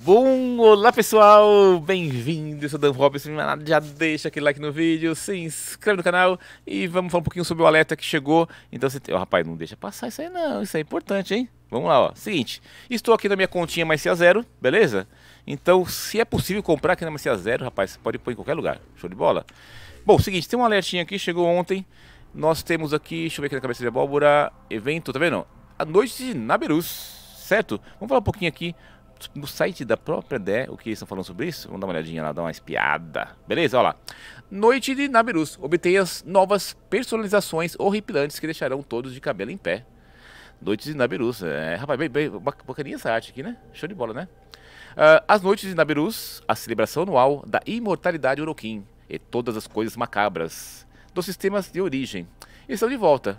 Bom, olá pessoal, bem-vindo, eu sou Dan Robson, já deixa aquele like no vídeo, se inscreve no canal e vamos falar um pouquinho sobre o alerta que chegou, então você tem... Oh, rapaz, não deixa passar isso aí não, isso é importante, hein? Vamos lá, ó, seguinte, estou aqui na minha continha mais a zero, beleza? Então, se é possível comprar aqui na mais a zero, rapaz, você pode pôr em qualquer lugar, show de bola? Bom, seguinte, tem um alertinho aqui, chegou ontem, nós temos aqui, deixa eu ver aqui na cabeça de abóbora, evento, tá vendo? A noite de Naberus, certo? Vamos falar um pouquinho aqui no site da própria DE o que eles estão falando sobre isso. Vamos dar uma olhadinha lá, dar uma espiada. Beleza, olha lá. Noite de Nabirus. Obtenha as novas personalizações horripilantes que deixarão todos de cabelo em pé. Noites de Nabirus. É, rapaz, bem, bem, bacaninha essa arte aqui, né? Show de bola, né? Uh, as Noites de Nabirus, a celebração anual da imortalidade Orokin e todas as coisas macabras dos sistemas de origem estão de volta.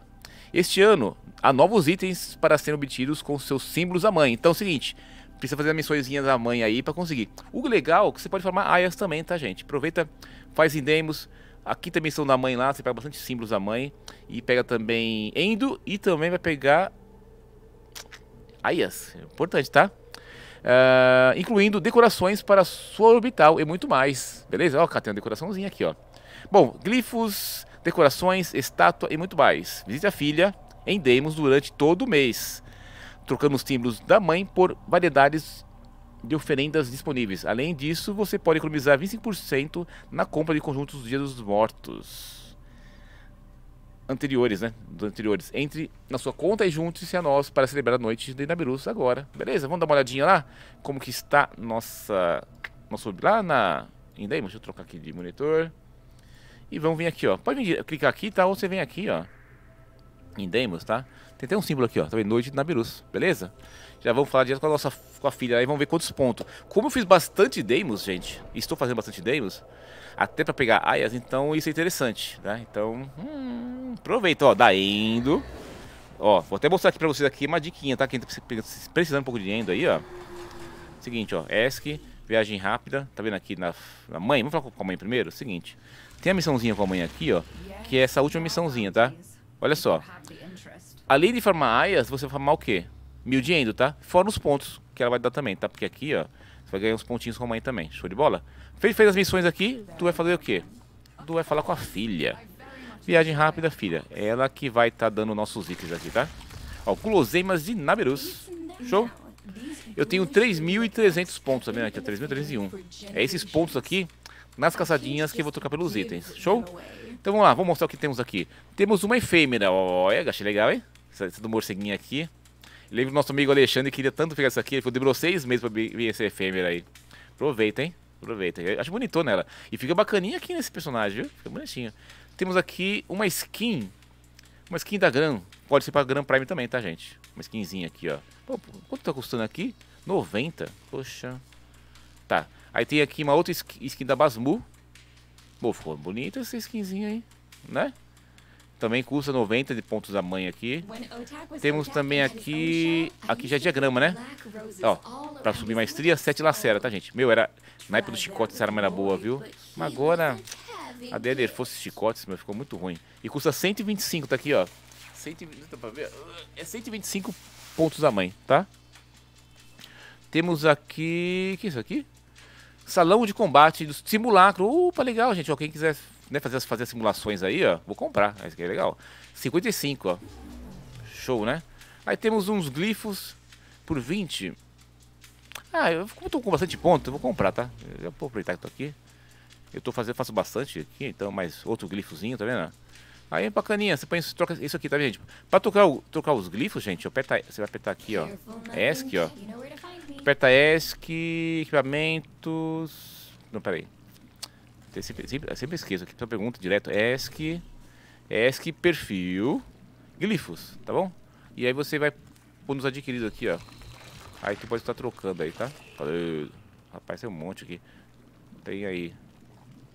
Este ano, há novos itens para serem obtidos com seus símbolos à mãe. Então é o seguinte, Precisa fazer missõezinhas da mãe aí para conseguir. O legal é que você pode formar aias também, tá, gente? Aproveita, faz em demos. A missão da mãe lá, você pega bastante símbolos da mãe. E pega também Endo e também vai pegar... Aias. Importante, tá? Uh, incluindo decorações para sua orbital e muito mais. Beleza? Ó, cá tem uma decoraçãozinha aqui, ó. Bom, glifos, decorações, estátua e muito mais. Visite a filha em demos durante todo o mês trocando os tímbulos da mãe por variedades de oferendas disponíveis. Além disso, você pode economizar 25% na compra de conjuntos do Dia dos Mortos anteriores, né? Dos anteriores. Entre na sua conta e junte-se a nós para celebrar a noite de Nabirus agora. Beleza? Vamos dar uma olhadinha lá como que está nossa nosso lá na Ainda aí, Deixa eu trocar aqui de monitor. E vamos vir aqui, ó. Pode vir, clicar aqui, tá? Ou você vem aqui, ó em Demos, tá? Tem até um símbolo aqui, ó, vendo? noite de Nabirus, beleza? Já vamos falar direto com a nossa com a filha aí, vamos ver quantos pontos. Como eu fiz bastante demos, gente, estou fazendo bastante demos até para pegar aias, então isso é interessante, tá? Então, hum, aproveita, ó, da Endo. Ó, vou até mostrar aqui para vocês aqui uma diquinha, tá? Quem tá precisando um pouco de Endo aí, ó. Seguinte, ó, ESC, viagem rápida, tá vendo aqui na, na mãe? Vamos falar com a mãe primeiro? Seguinte, tem a missãozinha com a mãe aqui, ó, que é essa última missãozinha, tá? Olha só. Além de farmar aias, você vai farmar o quê? Mil Mildiendo, tá? Fora os pontos que ela vai dar também, tá? Porque aqui, ó, você vai ganhar uns pontinhos com a mãe também. Show de bola? Fez, fez as missões aqui, tu vai fazer o quê? Tu vai falar com a filha. Viagem rápida, filha. Ela que vai estar tá dando nossos itens aqui, tá? Ó, guloseimas de Naberus. Show? Eu tenho 3.300 pontos, tá vendo aqui? 3.301. É esses pontos aqui nas caçadinhas que eu vou trocar pelos itens. Show? É então vamos lá, vou mostrar o que temos aqui. Temos uma efêmera, olha, achei legal, hein? Essa, essa do morceguinho aqui. lembro do nosso amigo Alexandre que queria tanto pegar essa aqui, ele demorou seis meses pra vir essa efêmera aí. Aproveita, hein? Aproveita. Eu acho bonitona ela. E fica bacaninha aqui nesse personagem, viu? Fica bonitinho. Temos aqui uma skin. Uma skin da Gran. Pode ser pra Gran Prime também, tá, gente? Uma skinzinha aqui, ó. Pô, quanto tá custando aqui? 90. Poxa. Tá. Aí tem aqui uma outra skin da Basmu. Bom, ficou bonita essa skinzinha aí, né? Também custa 90 de pontos da mãe aqui. Temos também aqui... Aqui já é diagrama, né? Ó, pra subir maestria, 7 lacera, tá, gente? Meu, era... Na época do chicote, essa arma era boa, viu? Mas agora... A dele fosse chicotes, meu, ficou muito ruim. E custa 125, tá aqui, ó. 120, pra ver? É 125 pontos da mãe, tá? Temos aqui... O que é isso aqui? Salão de combate do simulacro. Opa, legal, gente. Ó, quem quiser né, fazer, fazer simulações aí, ó, vou comprar. Esse aqui é legal. 55, ó. Show, né? Aí temos uns glifos por 20. Ah, eu como tô com bastante ponto, eu vou comprar, tá? Eu vou aproveitar que tô aqui. Eu tô fazendo, faço bastante aqui, então, mais outro glifozinho, tá vendo? Aí é bacaninha, você põe, troca isso aqui, tá, gente? Pra trocar, o, trocar os glifos, gente, aperta, você vai apertar aqui, ó. ESC, ó. Aperta ESC, equipamentos. Não, peraí. Eu sempre, sempre, sempre esqueço aqui, só pergunta direto. ESC, ESC, perfil, glifos, tá bom? E aí você vai pôr nos adquiridos aqui, ó. Aí tu pode estar trocando aí, tá? Rapaz, tem um monte aqui. Tem aí.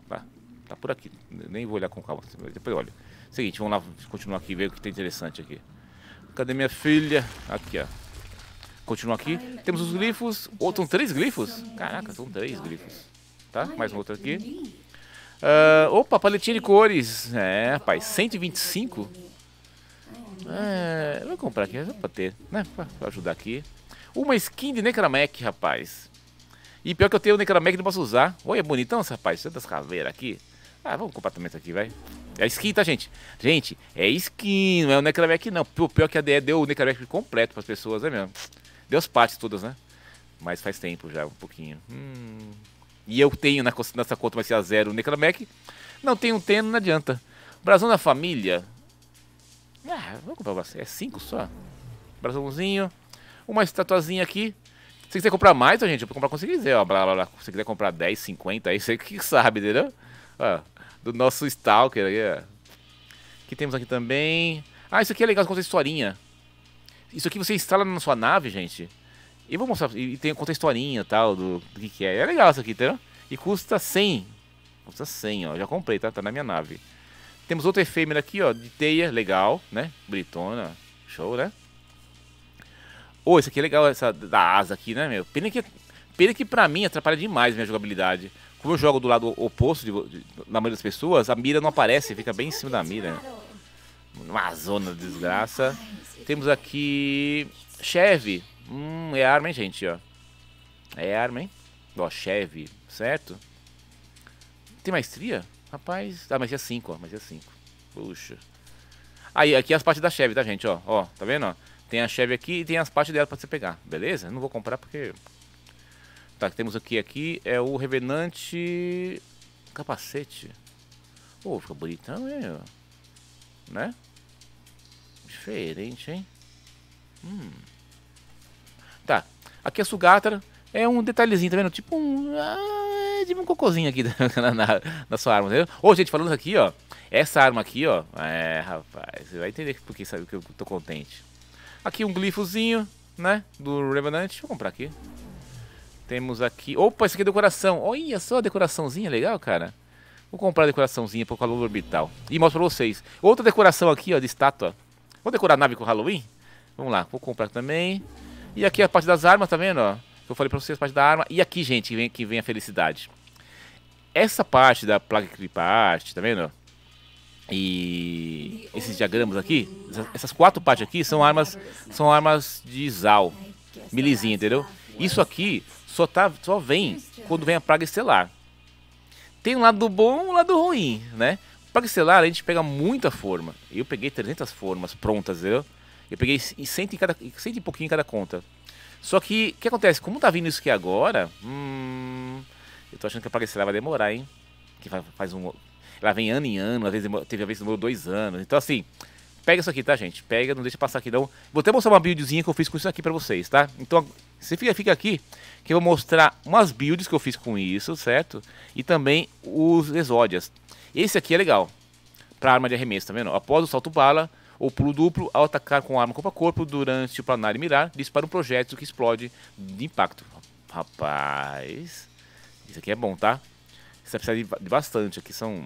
Tá, tá por aqui. Nem vou olhar com calma, assim, depois olha. Seguinte, vamos lá, continuar aqui ver o que tem interessante aqui. Cadê minha filha? Aqui, ó. Continua aqui. Temos os glifos. Oh, são três glifos? Caraca, são três glifos. Tá? Mais um outro aqui. Uh, opa, paletinha de cores. É, rapaz, 125. É, eu vou comprar aqui, só pra ter, né? Pra, pra ajudar aqui. Uma skin de Necramec, rapaz. E pior que eu tenho o Necramec não posso usar. Olha, é bonitão esse rapaz. Tantas caveiras aqui. Ah, vamos comprar também isso aqui, vai. É skin, tá, gente? Gente, é skin, não é o Necramec, não. O pior que a DE deu o Necramec completo pras pessoas, é né, mesmo. Deu as partes todas, né? Mas faz tempo já, um pouquinho. Hum. E eu tenho na, nessa conta vai ser a é zero Necramec. Não tenho um não adianta. Brasão da família. Ah, vou comprar você. É cinco só. Brasãozinho. Uma estatuazinha aqui. Se quiser comprar mais, ó, gente, eu vou comprar quando você quiser, ó. Blá, blá, blá. Se quiser comprar 10, 50, aí você que sabe, entendeu? Ó, do nosso Stalker aí, ó. que temos aqui também? Ah, isso aqui é legal, conta historinha. Isso aqui você instala na sua nave, gente. E vou mostrar. E tem conta a historinha e tal do, do que, que, é. É legal isso aqui, entendeu? E custa 100. Custa 100, ó. Já comprei, tá? Tá na minha nave. Temos outro efêmera aqui, ó. De teia, legal, né? Britona. Show, né? Oh, isso aqui é legal, essa da asa aqui, né, meu? Pena que, pena que pra mim atrapalha demais a minha jogabilidade. Como eu jogo do lado oposto de, de, da maioria das pessoas, a mira não aparece, fica bem em cima da mira. Né? Uma zona de desgraça. Temos aqui Chevy. Hum, é arma, hein, gente, ó. É arma, hein? Ó, Chevy, certo? Tem maestria? Rapaz, ah, mas é 5, ó, mas é 5. Puxa. Aí, aqui é as partes da Chevy, tá, gente, ó. Ó, tá vendo, ó? Tem a Chevy aqui e tem as partes dela pra você pegar, beleza? Não vou comprar porque... Tá, temos aqui, aqui é o Revenante Capacete. Ô, oh, bonitão, hein né? Diferente, hein? Hum. Tá. Aqui a é Sugatra é um detalhezinho, tá vendo? Tipo um. Ah, tipo um cocôzinho aqui na, na, na sua arma, entendeu? Ô, gente, falando aqui, ó. Essa arma aqui, ó. É, rapaz. Você vai entender por que sabe que eu tô contente. Aqui um glifozinho, né? Do Revenant. Deixa eu comprar aqui. Temos aqui. Opa, isso aqui é decoração. Olha só a decoraçãozinha legal, cara. Vou comprar a decoraçãozinha pro calor orbital. E mostro pra vocês. Outra decoração aqui, ó, de estátua. Vou decorar a nave com Halloween? Vamos lá, vou comprar também. E aqui a parte das armas, tá vendo? Ó? Eu falei pra vocês a parte da arma. E aqui, gente, que vem, que vem a felicidade. Essa parte da placa clip art, tá vendo? E esses diagramas aqui, essas quatro partes aqui são armas, são armas de Zal, milizinha, entendeu? Isso aqui só, tá, só vem quando vem a praga estelar. Tem um lado bom e um lado ruim, né? Pagestelar a gente pega muita forma. Eu peguei 300 formas prontas, eu. Eu peguei 100 em cada, 100 e pouquinho em cada conta. Só que, o que acontece? Como tá vindo isso aqui agora, hum, eu tô achando que a Pagestelar vai demorar, hein? Que faz um... Ela vem ano em ano, às vezes demora, teve a vez que demorou dois anos. Então, assim, pega isso aqui, tá, gente? Pega, não deixa passar aqui, não. Vou até mostrar uma buildzinha que eu fiz com isso aqui pra vocês, tá? Então, você fica, fica aqui, que eu vou mostrar umas builds que eu fiz com isso, certo? E também os exódias. Esse aqui é legal para arma de arremesso, tá vendo? Após o salto bala ou pulo duplo, ao atacar com arma corpo a corpo durante o planar e mirar, dispara um projétil que explode de impacto. Rapaz, isso aqui é bom, tá? Você precisa de bastante. Aqui são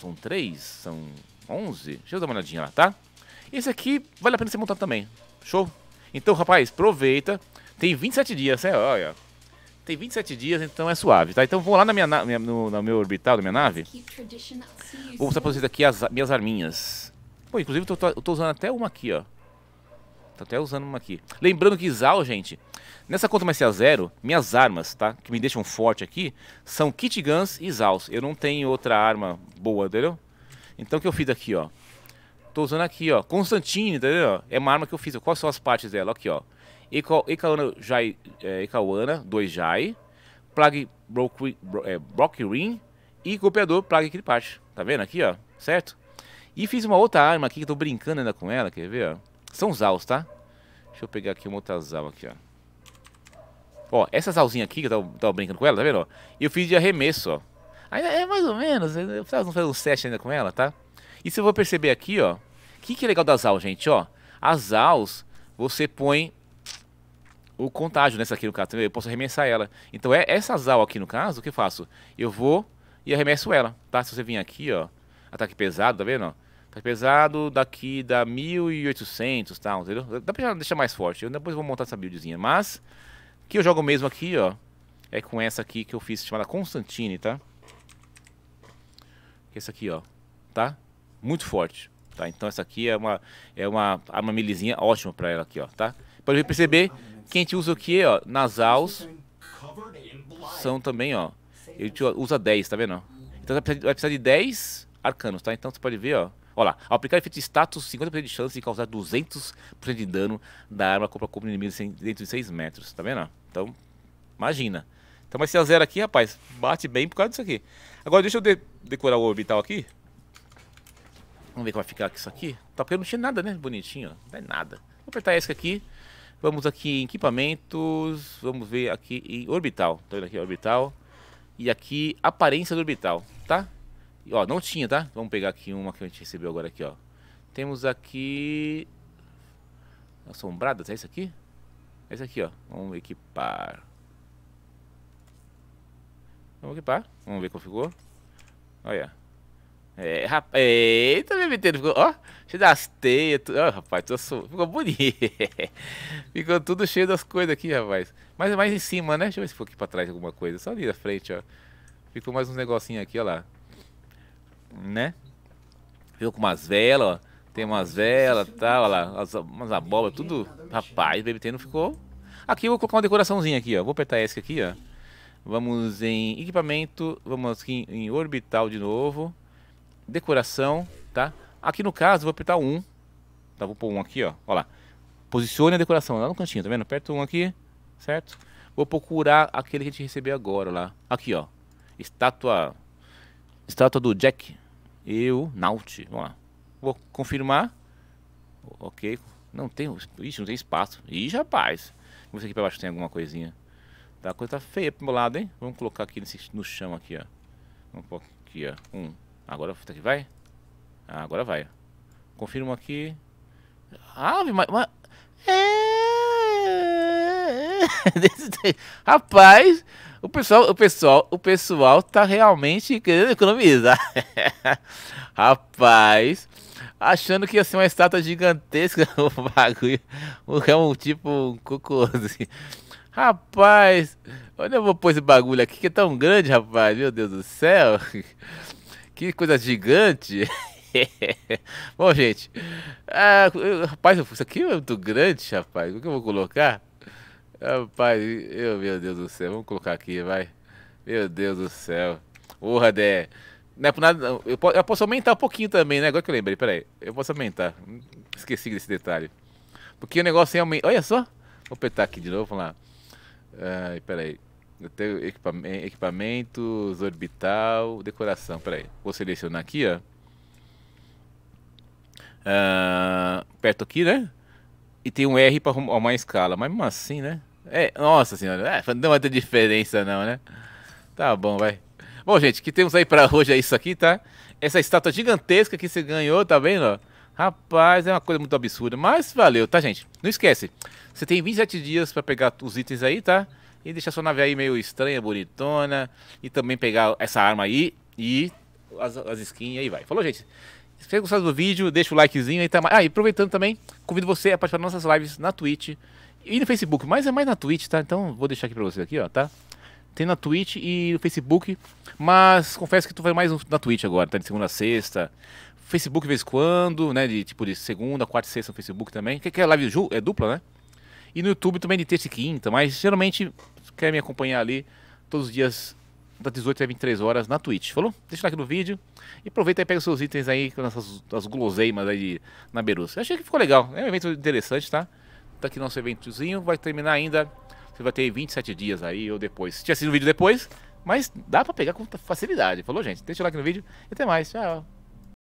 são três, são onze Deixa eu dar uma olhadinha lá, tá? Esse aqui vale a pena ser montado também. Show? Então, rapaz, aproveita. Tem 27 dias, né? Olha, tem 27 dias, então é suave, tá? Então vou lá na minha, na, minha no, no, meu orbital na minha nave. Vou mostrar pra vocês aqui as minhas arminhas. Pô, inclusive eu tô, tô usando até uma aqui, ó. Tô até usando uma aqui. Lembrando que Zal, gente, nessa conta mais a zero, minhas armas, tá? Que me deixam forte aqui, são kit guns e Zals. Eu não tenho outra arma boa, entendeu? Então o que eu fiz aqui, ó? Tô usando aqui, ó. Constantine, entendeu? É uma arma que eu fiz. Quais são as partes dela? Aqui, ó. Ikawana Jai, 2 é, Jai, Plague Brock, é, Ring e Copiador Plague Kripach. Tá vendo aqui, ó? Certo? E fiz uma outra arma aqui que eu tô brincando ainda com ela, quer ver, ó? São Zaus, tá? Deixa eu pegar aqui uma outra Zal aqui, ó. Ó, essa Zalzinha aqui que eu tava, tava brincando com ela, tá vendo, E Eu fiz de arremesso, ó. Ainda é mais ou menos, eu precisava fazer um set ainda com ela, tá? E se eu vou perceber aqui, ó, o que, que é legal das Zal, gente, ó? As zaus você põe o contágio nessa aqui no caso Eu posso arremessar ela. Então é essa Zal aqui no caso, o que eu faço? Eu vou e arremesso ela, tá? Se você vir aqui, ó, ataque pesado, tá vendo? Ó? Ataque pesado daqui da 1800, tal, tá, entendeu? Dá pra deixar mais forte. Eu depois vou montar essa buildzinha, mas que eu jogo mesmo aqui, ó, é com essa aqui que eu fiz chamada Constantine, tá? É essa aqui, ó, tá? Muito forte, tá? Então essa aqui é uma é uma uma milizinha ótima para ela aqui, ó, tá? Pode perceber que a gente usa o que, ó? Nasals são também, ó. A gente usa 10, tá vendo? Então vai precisar de 10 arcanos, tá? Então você pode ver, ó. Olha lá, ao aplicar efeito status, 50% de chance de causar 200% de dano da arma contra o inimigo dentro de 6 metros, tá vendo? Então, imagina. Então vai ser a zero aqui, rapaz. Bate bem por causa disso aqui. Agora deixa eu de decorar o orbital aqui. Vamos ver como vai ficar aqui isso aqui. Tá porque não tinha nada, né? Bonitinho, ó. Não é nada. Vou apertar esse aqui. Vamos aqui em equipamentos, vamos ver aqui em orbital. tô vendo aqui orbital? E aqui aparência do orbital, tá? E, ó, não tinha, tá? Vamos pegar aqui uma que a gente recebeu agora aqui, ó. Temos aqui assombradas, é isso aqui? É isso aqui, ó. Vamos equipar. Vamos equipar. Vamos ver configurou. Olha. Yeah. É, rapaz. É, eita, meu meteiro. Ficou, ó, cheio das teias. Tu, ó, rapaz, tu, ficou bonito. ficou tudo cheio das coisas aqui, rapaz. Mas mais em cima, né? Deixa eu ver se for aqui pra trás alguma coisa. Só ali na frente, ó. Ficou mais uns negocinhos aqui, ó lá. Né? Ficou com umas velas, ó. Tem umas velas e tal, ó lá. As, umas abóboras, tudo. Rapaz, o BBT não ficou. Aqui eu vou colocar uma decoraçãozinha aqui, ó. Vou apertar esse aqui, ó. Vamos em equipamento. Vamos aqui em orbital de novo decoração, tá? Aqui no caso, vou apertar um, tá? Vou pôr um aqui, ó, ó lá. Posicione a decoração lá no cantinho, tá vendo? Aperto um aqui, certo? Vou procurar aquele que a gente recebeu agora lá. Aqui, ó. Estátua. Estátua do Jack. Eu, Naut. Vamos lá. Vou confirmar. Ok. Não tem. Ixi, não tem espaço. Ih, rapaz. Vamos ver aqui pra baixo tem alguma coisinha. Tá, a coisa tá feia pro meu lado, hein? Vamos colocar aqui nesse, no chão aqui, ó. Vamos pôr aqui, ó. Um. Agora tá aqui, vai? Ah, agora vai. Confirma aqui. Ave, mas. mas... É... é, é. Rapaz, o pessoal, o pessoal, o pessoal tá realmente querendo economizar. Rapaz, achando que ia ser uma estátua gigantesca o bagulho. É um tipo um Assim. Rapaz, onde eu vou pôr esse bagulho aqui que é tão grande, rapaz? Meu Deus do céu. Que coisa gigante. Bom, gente. Ah, rapaz, isso aqui é muito grande, rapaz. O que eu vou colocar? Rapaz, eu, meu Deus do céu. Vamos colocar aqui, vai. Meu Deus do céu. Porra, Dé. Não é por nada. Eu, posso, eu posso aumentar um pouquinho também, né? Agora que eu lembrei, peraí. Eu posso aumentar. Esqueci desse detalhe. Porque o negócio é aumentar. Olha só. Vou apertar aqui de novo, vamos lá. Ai, peraí. Eu tenho equipamentos, orbital, decoração. Peraí, aí. Vou selecionar aqui, ó. Uh, perto aqui, né? E tem um R para arrumar uma escala. Mas mesmo assim, né? É, nossa senhora. É, não é muita diferença, não, né? Tá bom, vai. Bom, gente, o que temos aí para hoje é isso aqui, tá? Essa estátua gigantesca que você ganhou, tá vendo? Ó? Rapaz, é uma coisa muito absurda, mas valeu, tá, gente? Não esquece, você tem 27 dias para pegar os itens aí, tá? E deixar sua nave aí meio estranha, bonitona. E também pegar essa arma aí e as, as skins aí vai. Falou, gente? Se você gostar do vídeo, deixa o likezinho aí. Tá... Ah, e aproveitando também, convido você a participar das nossas lives na Twitch e no Facebook, mas é mais na Twitch, tá? Então vou deixar aqui pra você aqui, ó, tá? Tem na Twitch e no Facebook, mas confesso que tu vai mais na Twitch agora, tá? De segunda a sexta, Facebook vez em quando, né? De tipo de segunda, quarta e sexta no Facebook também. Que, que é live é dupla, né? E no YouTube também de terça e quinta, mas geralmente quer me acompanhar ali todos os dias das 18 às 23 horas na Twitch. Falou? Deixa o like no vídeo e aproveita e pega os seus itens aí com essas as guloseimas aí de, na Beruça. Achei que ficou legal, é um evento interessante, tá? Tá aqui nosso eventozinho, vai terminar ainda, você vai ter 27 dias aí ou depois. Se tinha sido o vídeo depois, mas dá pra pegar com facilidade. Falou, gente? Deixa o like no vídeo e até mais. Tchau.